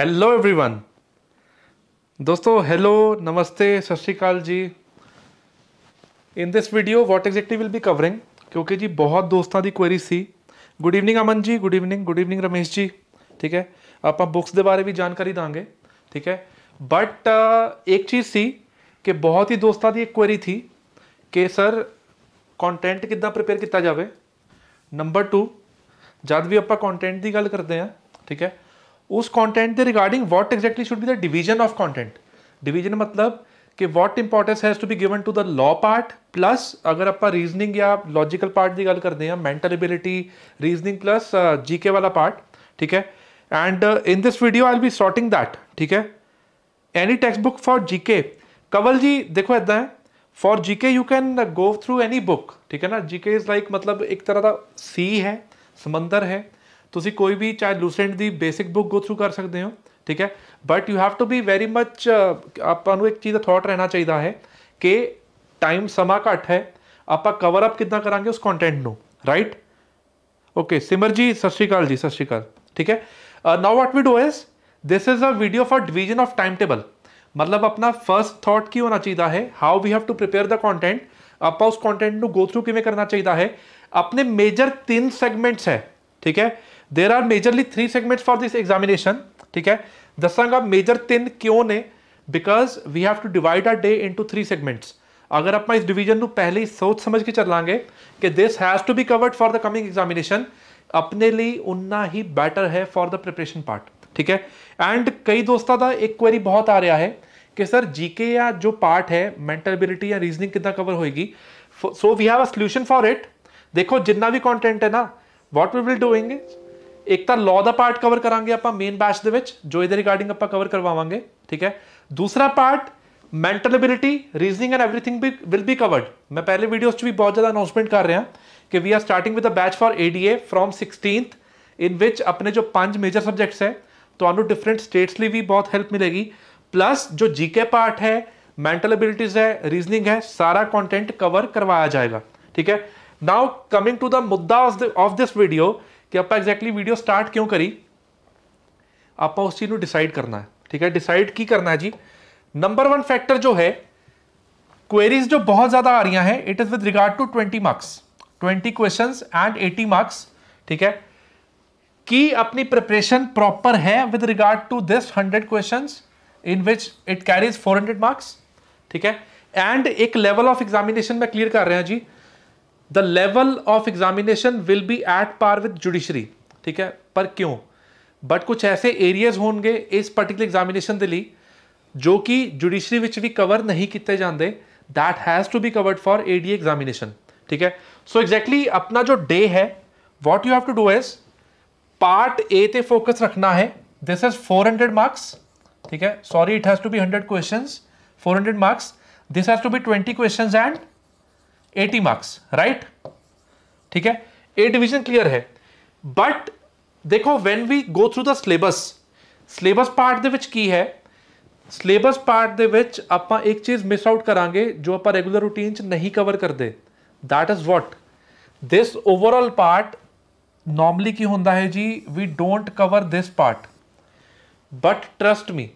Hello everyone दोस्तों hello नमस्ते सत श्रीकाल जी in this video what exactly will be covering क्योंकि जी बहुत दोस्तों की क्वेरी सी good evening Aman ji good evening good evening Ramesh ji ठीक है आप बुक्स के बारे भी जानकारी देंगे ठीक है बट uh, एक चीज़ सी कि बहुत ही दोस्तों की एक क्वेरी थी कि सर कॉन्टेंट कि प्रिपेयर किया जाए नंबर टू जब भी आपटेंट की गल करते हैं ठीक है उस कॉन्टेंट के regarding what exactly should be the division of content division मतलब कि what importance has to be given to the law part plus अगर आप रीजनिंग या लॉजिकल पार्ट की गल करते हैं mental ability reasoning plus GK वाला पार्ट ठीक है and in this video I be sorting that ठीक है any text book for GK कवल जी देखो इदा है for GK you can go through any book ठीक है ना जीके इज लाइक मतलब एक तरह का सी है समंदर है तुम कोई भी चाहे लूसेंट की बेसिक बुक गो थ्रू कर सकते हो ठीक है but you have to be very much आप एक चीज़ का थॉट रहना चाहिए है कि टाइम समा घट है आप कवरअप कि करा उस कॉन्टेंट नाइट ओके सिमर जी सत श्रीकाल जी सत श्रीकाल ठीक है now what we do is this is a video for division of time table मतलब अपना फर्स्ट थॉट की होना चाहिए है how we have to prepare the content आप उस कॉन्टेंट नो थ्रू किमें करना चाहिए है अपने मेजर तीन सैगमेंट्स है ठीक है there are majorly three segments for this examination ठीक है दसागा मेजर तीन क्यों ने because we have to divide our day into three segments अगर आप इस डिविजन को पहले ही सोच समझ के चलेंगे कि this has to be covered for the coming examination अपने लिए उन्ना ही बैटर है फॉर द प्रिपरेशन पार्ट ठीक है एंड कई दोस्तों का एक क्वेरी बहुत आ रहा है कि सर जी के या जो पार्ट है एबिलिटी या रीजनिंग कितना कवर होएगी so we have a solution for it देखो जितना भी कॉन्टेंट है ना वॉट वी विल डूइंग एक तो लॉ का पार्ट कवर करा आप मेन बैच के जो ये रिगार्डिंग आप कवर करवावे ठीक है दूसरा part mental ability reasoning and everything will will be covered मैं पहले 'ਚ भी बहुत ज्यादा अनाउंसमेंट कर रहा कि we are starting with a batch for A D A from sixteen in which अपने जो पांच मेजर सब्जेक्ट्स है तो डिफरेंट स्टेट्स लिए भी बहुत हेल्प मिलेगी प्लस जो जीके पार्ट है मेंटल एबिलिटीज है रीजनिंग है सारा कंटेंट कवर करवाया जाएगा ठीक है नाउ कमिंग टू द मुद्दा ऑफ दिस वीडियो कि आप एग्जैक्टली वीडियो स्टार्ट क्यों करी आप उस चीज़ को डिसाइड करना है ठीक है डिसाइड की करना है जी नंबर वन फैक्टर जो है क्वेरीज जो बहुत ज्यादा आ रही हैं it is with regard to twenty marks twenty question and eighty marks ठीक है कि अपनी प्रिपरेशन प्रॉपर है with regard to this hundred question in which it carries four hundred marks ठीक है एंड एक लेवल ऑफ एग्जामिनेशन में clear कर रहे हैं जी the level of examination will be at par with judiciary ठीक है पर क्यों बट कुछ ऐसे एरियाज होंगे इस पर्टिकुलर एग्जामिनेशन के लिए जो कि जुडिशरी भी कवर नहीं किए जाते that has to be covered for A D examination. ठीक है सो एग्जैक्टली exactly अपना जो डे है what you have to do is part A ते फोकस रखना है दिस इज 400 मार्क्स ठीक है sorry it has to be question four 400 marks this has to be 20 question and eighty marks right ठीक है ए डिविजन क्लियर है but देखो when we go through the syllabus syllabus part दे है syllabus part दे आप एक चीज miss out करा जो आप रेगुलर रूटीन नहीं कवर करते that is what this overall part normally की होंगे है जी we don't cover this part but trust me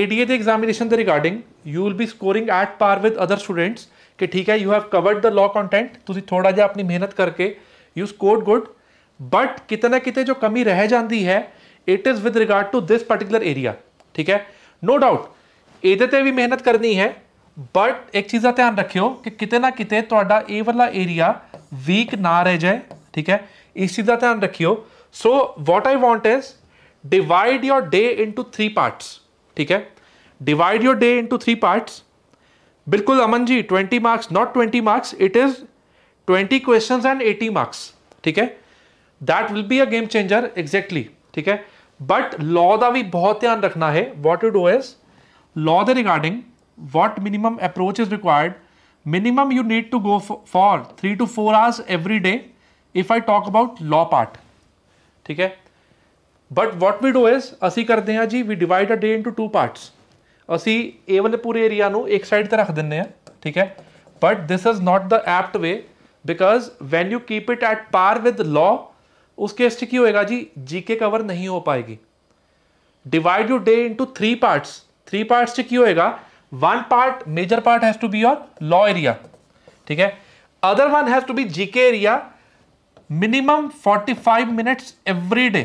A D examination the regarding you will be scoring at par with other students कि ठीक है you have covered the law content तुम थोड़ा जहा अपनी मेहनत करके यू स्कोर गुड बट कितना कितने जो कमी रह जाती है it is with regard to this particular area ठीक है नो डाउट ये भी मेहनत करनी है बट एक चीज़ का ध्यान रखियो कि कितना कितना ए वाला एरिया वीक ना रह जाए ठीक है इस चीज़ का ध्यान रखियो so what I want is divide your day into three parts ठीक है divide your day into three parts बिल्कुल Aman ji twenty marks not twenty marks it is twenty question and eighty marks ठीक है that will be a game changer exactly ठीक है but law का भी बहुत ध्यान रखना है what to do is law the regarding what minimum approach is required minimum you need to go for three to four hours every day if I talk about law part ठीक है but what we do is असी करते हैं जी we divide a day to two parts असी ए वाले पूरे एरिया एक साइड ਸਾਈਡ रख दें ठीक है but this is not the apt way because when you keep it at par with law उस केस की होएगा जी के कवर नहीं हो पाएगी divide you day into three parts three parts से की होएगा one part major part has to be your law area ठीक है other one has to be G K area minimum five minutes every day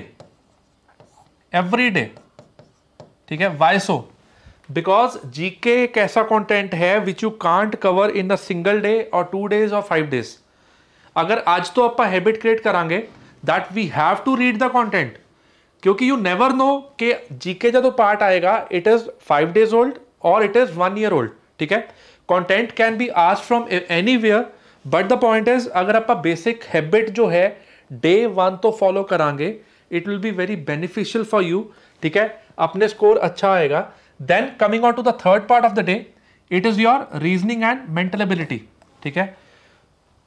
every day ठीक है वाइसो because जी के एक ऐसा कॉन्टेंट है which you can't cover in a single day और two days और फाइव डेज अगर आज तो आप हैबिट क्रिएट करांगे that we have to read the content क्योंकि यू नेवर नो कि जी के जो पार्ट आएगा it is five days old और it is one year old ठीक है कॉन्टेंट कैन बी आज from anywhere but the point is अगर आप बेसिक हैबिट जो है डे वन तो फॉलो करांगे it will be very beneficial for you ठीक है अपने स्कोर अच्छा आएगा then coming on to the third part of the day it is your reasoning and mental ability ठीक है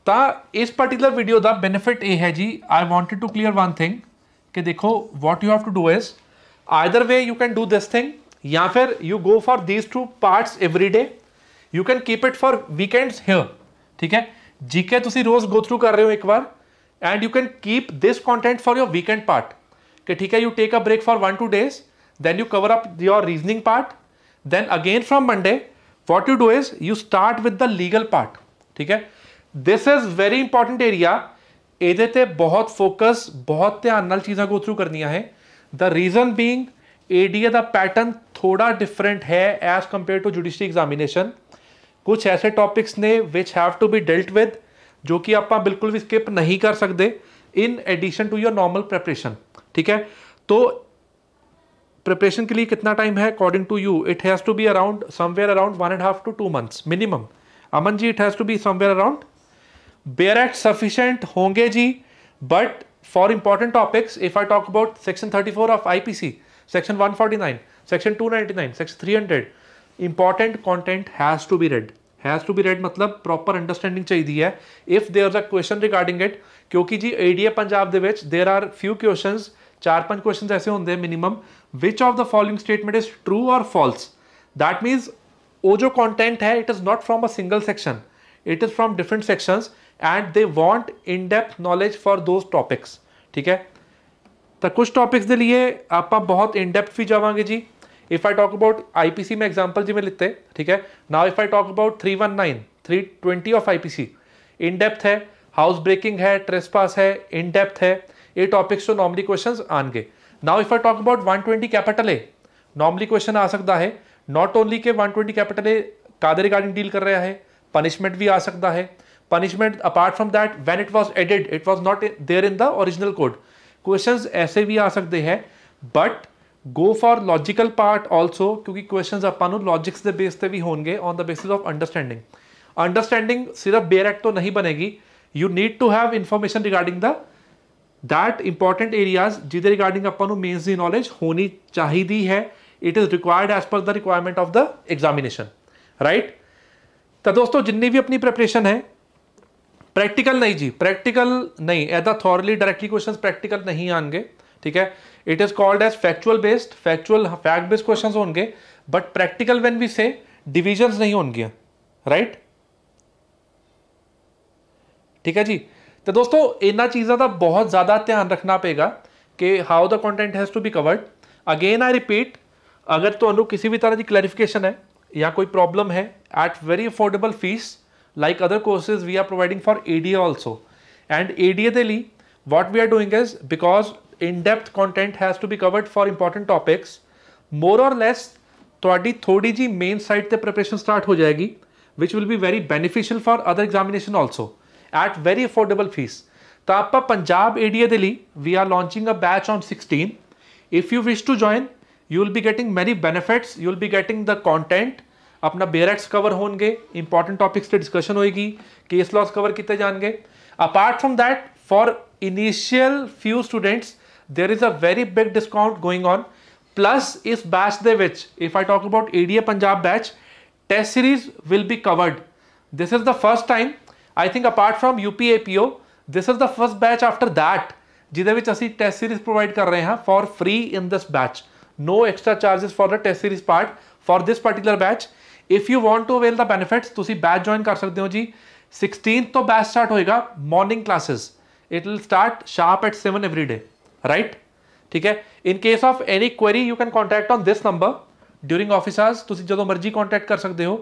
तो इस पर्टिकुलर वीडियो का बेनिफिट ये है जी I wanted to clear one thing कि देखो what you have to do is either way you can do this thing या फिर you go for these two parts every day you can keep it for weekends here ठीक है GK तुम रोज़ go through कर रहे हो एक बार and you can keep this content for your weekend part कि ठीक है you take a break for one two days then you cover up your reasoning part then again from monday what you do is you start with the legal part ठीक है this is very important area ਇਹਦੇ ਤੇ ਬਹੁਤ focus ਬਹੁਤ ਧਿਆਨ ਨਾਲ ਚੀਜ਼ਾਂ ਕੋ ਥਰੂ ਕਰਨੀਆਂ ਹੈ ਦ ਰੀਜ਼ਨ ਬੀਇੰਗ ਏਡੀਏ ਦਾ ਪੈਟਰਨ ਥੋੜਾ ਡਿਫਰੈਂਟ ਹੈ as compare to judiciary examination ਕੁਝ ਐਸੇ ਟੌਪਿਕਸ ਨੇ which have to be dealt with ਜੋ ਕਿ ਆਪਾਂ ਬਿਲਕੁਲ ਵੀ ਸਕਿਪ ਨਹੀਂ ਕਰ ਸਕਦੇ in addition to your normal preparation ठीक है तो प्रिपरेशन के लिए कितना टाइम है according to you it has to be around somewhere around one and half to two months minimum Aman ji it has to be somewhere around bare act sufficient होंगे जी but for important topics if I talk about section thirty four of I P C section one forty nine section two ninety nine section three hundred important content has to be read has to be read मतलब proper understanding चाहिए है if there a question regarding it क्योंकि जी ए D A Punjab के there are few question चार पांच question ऐसे होंगे minimum which of the following statement is true और फॉल्स दैट मीन्स वो जो कॉन्टेंट है it is not from a single section it is from different section and they want in depth knowledge for those topics ठीक है तो कुछ topics के लिए आप बहुत इन डेप्थ भी जावे जी if I talk about IPC में जी जिमें लिते ठीक है now if I talk about three one nine three twenty of I C in depth है हाउस ब्रेकिंग है ट्रेसपास है इन डेप्थ है ये टॉपिक्स तो नॉर्मली क्वेश्चन आन गए now if I talk about one twenty capital A normally question आ सकता है नॉट ओनली के वन ट्वेंटी कैपिटल ए का रिगार्डिंग डील कर रहा है पनिशमेंट भी आ सकता है punishment apart from that when it was added it was not there in the original code question ऐसे भी आ सकते हैं but go for logical part also क्योंकि क्वेश्चन अपन लॉजिक्स के बेस ਬੇਸ भी होंगे on the basis of understanding understanding सिर्फ बेर एक्ट तो नहीं बनेगी you need to have information regarding the that important areas जिदे रिगार्डिंग अपन मेन्स की नॉलेज होनी चाहिए है it is required as per the requirement of the examination right तो दोस्तों जिनी भी अपनी प्रिपरेशन है प्रैक्टिकल नहीं जी प्रैक्टिकल नहीं एदा थॉरली डायरेक्टली क्वेश्चन प्रैक्टिकल नहीं आएंगे ठीक है it is called as factual based factual fact based question होंगे but practical when we say divisions नहीं होंगी राइट right? ठीक है जी तो दोस्तों इन्होंने चीज़ों का बहुत ज़्यादा ध्यान रखना पेगा कि how the content has to be covered again I repeat अगर तो किसी भी तरह की क्लैरिफिकेशन है या कोई प्रॉब्लम है at very affordable fees like other courses we are providing for A D also and A D A दे what we are doing is because in depth content has to be covered for important topics more और less थोड़ी थोड़ी जी main side पर preparation start हो जाएगी which will be very beneficial for other examination also at very affordable fees तो आप Punjab ADA Delhi we are launching a batch on sixteen if you wish to join you will be getting many benefits you will be getting the content अपना bare acts cover होंगे important topics पे discussion होगी case laws cover कितने जाएंगे apart from that for initial few students there is a very big discount going on plus इस batch दे which if I talk about D A Punjab batch test series will be covered this is the first time I think apart from U P A P O this is the first batch after that जिद असी test series provide कर रहे हैं for free in this batch no extra charges for the test series part for this particular batch if you want to avail the benefits तुम batch join कर सकते हो जी सिक्सटीन तो बैच स्टार्ट होएगा morning classes it will start sharp at seven every day right ठीक है in case of any query you can contact on this number during office hours जो मर्जी कॉन्टैक्ट कर सकते हो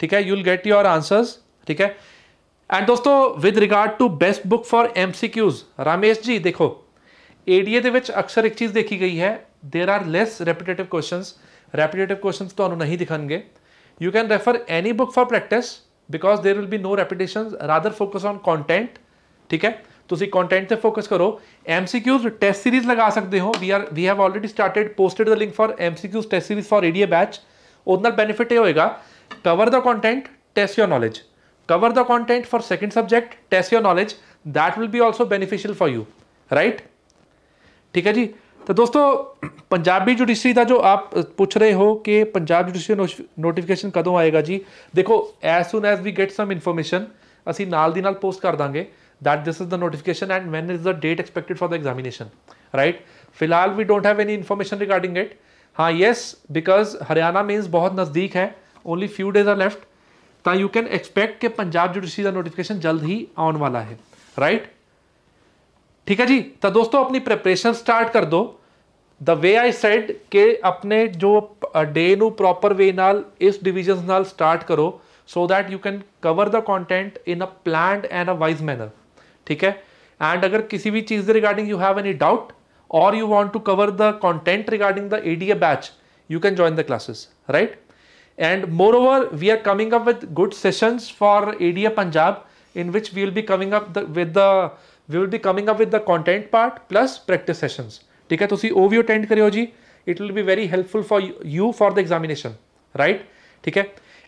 ठीक है you will get your answers ठीक है एंड दोस्तों with regard to best book for M C Qs Ramesh ji देखो ए डी ए अक्सर एक चीज़ देखी गई है there are less repetitive question repetitive question तो अनु नहीं दिखेंगे you can refer any book for practice because there will be no repetition rather focus on content ठीक है तुम तो कॉन्टेंट से फोकस करो M C Qs test series लगा सकते हो we are we have already started posted the link for M Qs test series for a batch उतना बेनिफिट ये होगा cover the content test your knowledge cover the content for second subject test your knowledge that will be also beneficial for you right ठीक है जी तो दोस्तों Punjabi judiciary का जो आप पूछ रहे हो कि पंजाब जुडिशरी नोटिफिकेशन कदों आएगा जी देखो as soon as we get some information ਅਸੀਂ ਨਾਲ ਦੀ ਨਾਲ ਪੋਸਟ ਕਰ ਦਾਂਗੇ that this is the notification and when is the date expected for the examination right फिलहाल we don't have any information regarding it हाँ yes because हरियाणा means बहुत नज़दीक है only few days are left तो you can expect के Punjab judiciary का notification जल्द ही आने वाला है राइट ठीक है जी तो दोस्तों अपनी प्रिपरेशन स्टार्ट कर दो द वे आई सेड के अपने जो डे न प्रॉपर वे नाल इस डिविजन नाल स्टार्ट करो so that you can cover the content in a plan and a wise manner ठीक है एंड अगर किसी भी चीज़ regarding you have any doubt और you want to cover the content regarding the a batch you can join the classes right And moreover, we are coming up with good sessions for ADA Punjab in which we will be coming up the, with the we will be coming up with the content part plus practice sessions ठीक है ਤੁਸੀਂ ਉਹ ਵੀ attend ਕਰਿਓ ਜੀ it will be very helpful for you for the examination right ਠੀਕ ਹੈ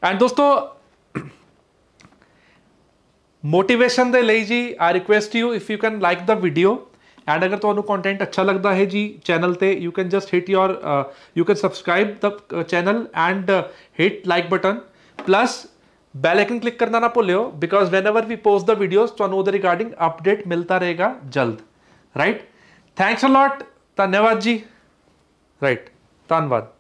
and ਦੋਸਤੋ motivation ਦੇ ਲਈ ਜੀ i request you if you can like the video and अगर तुम्हें तो कॉन्टेंट अच्छा लगता है जी चैनल पर you can just hit your you can subscribe the channel and hit like button plus bell icon click करना ना भूलो because whenever we post the videos तो रिगार्डिंग अपडेट मिलता रहेगा जल्द राइट थैंक्स अ लॉट धन्यवाद जी right धन्यवाद